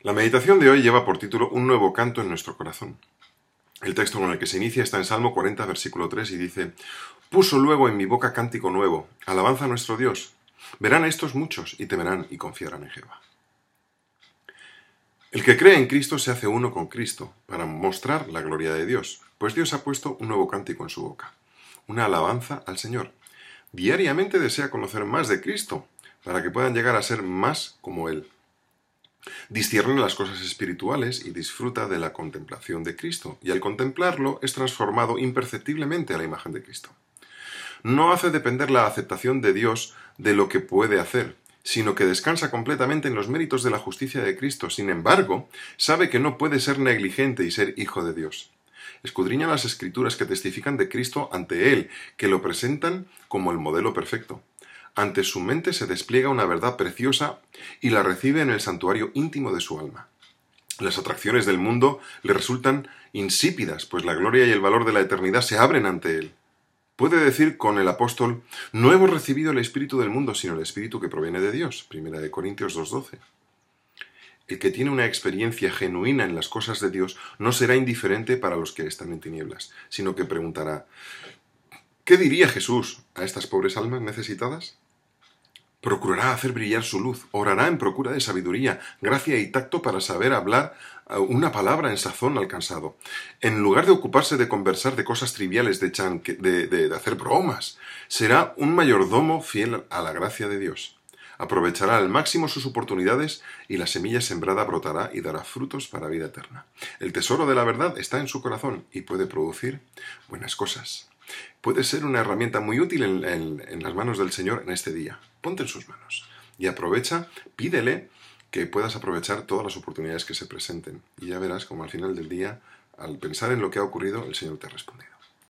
La meditación de hoy lleva por título Un nuevo canto en nuestro corazón. El texto con el que se inicia está en Salmo 40, versículo 3 y dice, Puso luego en mi boca cántico nuevo, alabanza a nuestro Dios. Verán a estos muchos y temerán y confiarán en Jehová. El que cree en Cristo se hace uno con Cristo para mostrar la gloria de Dios, pues Dios ha puesto un nuevo cántico en su boca, una alabanza al Señor. Diariamente desea conocer más de Cristo para que puedan llegar a ser más como Él. Discierne las cosas espirituales y disfruta de la contemplación de Cristo, y al contemplarlo es transformado imperceptiblemente a la imagen de Cristo. No hace depender la aceptación de Dios de lo que puede hacer, sino que descansa completamente en los méritos de la justicia de Cristo. Sin embargo, sabe que no puede ser negligente y ser hijo de Dios. Escudriña las escrituras que testifican de Cristo ante Él, que lo presentan como el modelo perfecto. Ante su mente se despliega una verdad preciosa y la recibe en el santuario íntimo de su alma. Las atracciones del mundo le resultan insípidas, pues la gloria y el valor de la eternidad se abren ante él. Puede decir con el apóstol, no hemos recibido el espíritu del mundo, sino el espíritu que proviene de Dios. Primera de Corintios 2.12. El que tiene una experiencia genuina en las cosas de Dios no será indiferente para los que están en tinieblas, sino que preguntará, ¿qué diría Jesús a estas pobres almas necesitadas? Procurará hacer brillar su luz, orará en procura de sabiduría, gracia y tacto para saber hablar eh, una palabra en sazón alcanzado. En lugar de ocuparse de conversar de cosas triviales, de, hacer bromas, será un mayordomo fiel a la gracia de Dios. Aprovechará al máximo sus oportunidades y la semilla sembrada brotará y dará frutos para vida eterna. El tesoro de la verdad está en su corazón y puede producir buenas cosas puede ser una herramienta muy útil en, las manos del Señor en este día. Ponte en sus manos y aprovecha, pídele que puedas aprovechar todas las oportunidades que se presenten. Y ya verás como al final del día, al pensar en lo que ha ocurrido, el Señor te ha respondido.